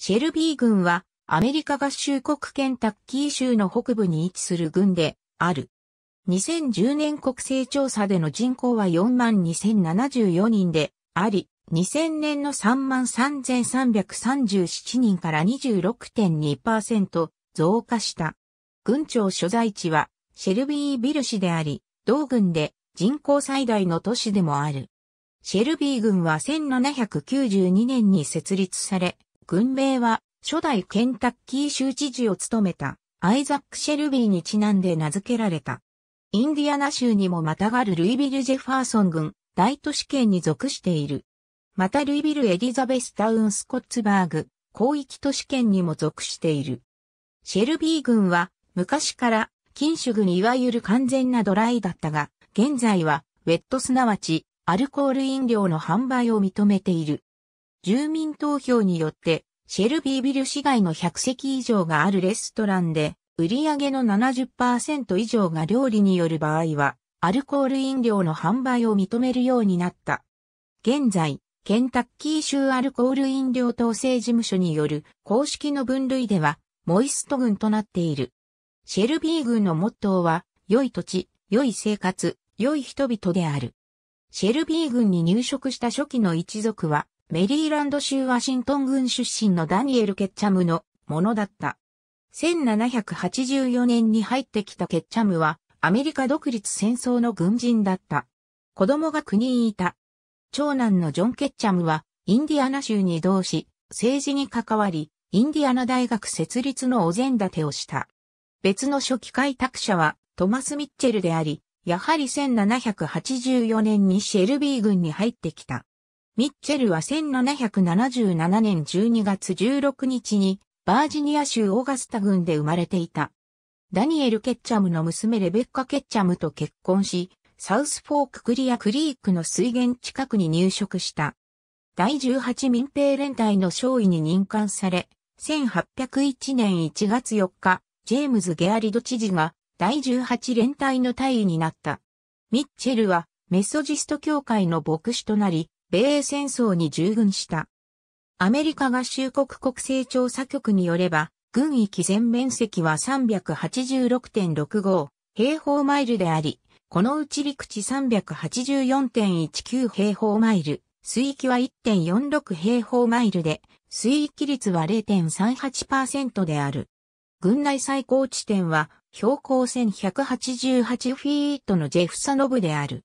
シェルビー軍はアメリカ合衆国ケンタッキー州の北部に位置する軍である。2010年国勢調査での人口は42,074人であり、2000年の33,337人から26.2%増加した。軍庁所在地はシェルビービル市であり、同軍で人口最大の都市でもある。シェルビー軍は1792年に設立され、軍名は、初代ケンタッキー州知事を務めた、アイザック・シェルビーにちなんで名付けられた。インディアナ州にもまたがるルイビル・ジェファーソン軍、大都市圏に属している。またルイビル・エリザベスタウン・スコッツバーグ、広域都市圏にも属している。シェルビー軍は、昔から、禁酒軍いわゆる完全なドライだったが、現在は、ウェットすなわち、アルコール飲料の販売を認めている。住民投票によって、シェルビービル市街の100席以上があるレストランで、売上げの70%以上が料理による場合は、アルコール飲料の販売を認めるようになった。現在、ケンタッキー州アルコール飲料統制事務所による公式の分類では、モイスト群となっている。シェルビー群のモットーは、良い土地、良い生活、良い人々である。シェルビー群に入植した初期の一族は、メリーランド州ワシントン郡出身のダニエル・ケッチャムのものだった。1784年に入ってきたケッチャムは、アメリカ独立戦争の軍人だった。子供が9人いた。長男のジョン・ケッチャムは、インディアナ州に移動し、政治に関わり、インディアナ大学設立のお膳立てをした。別の初期開拓者は、トマス・ミッチェルであり、やはり1784年にシェルビー軍に入ってきた。ミッチェルは1777年12月16日にバージニア州オーガスタ郡で生まれていた。ダニエル・ケッチャムの娘レベッカ・ケッチャムと結婚し、サウスフォーク・クリア・クリークの水源近くに入植した。第18民兵連隊の少尉に任官され、1801年1月4日、ジェームズ・ゲアリド知事が第18連隊の隊員になった。ミッチェルはメソジスト教会の牧師となり、米英戦争に従軍した。アメリカ合衆国国勢調査局によれば、軍域全面積は386.65平方マイルであり、このうち陸地384.19平方マイル、水域は1.46平方マイルで、水域率は0.38%である。軍内最高地点は標高1188フィートのジェフサノブである。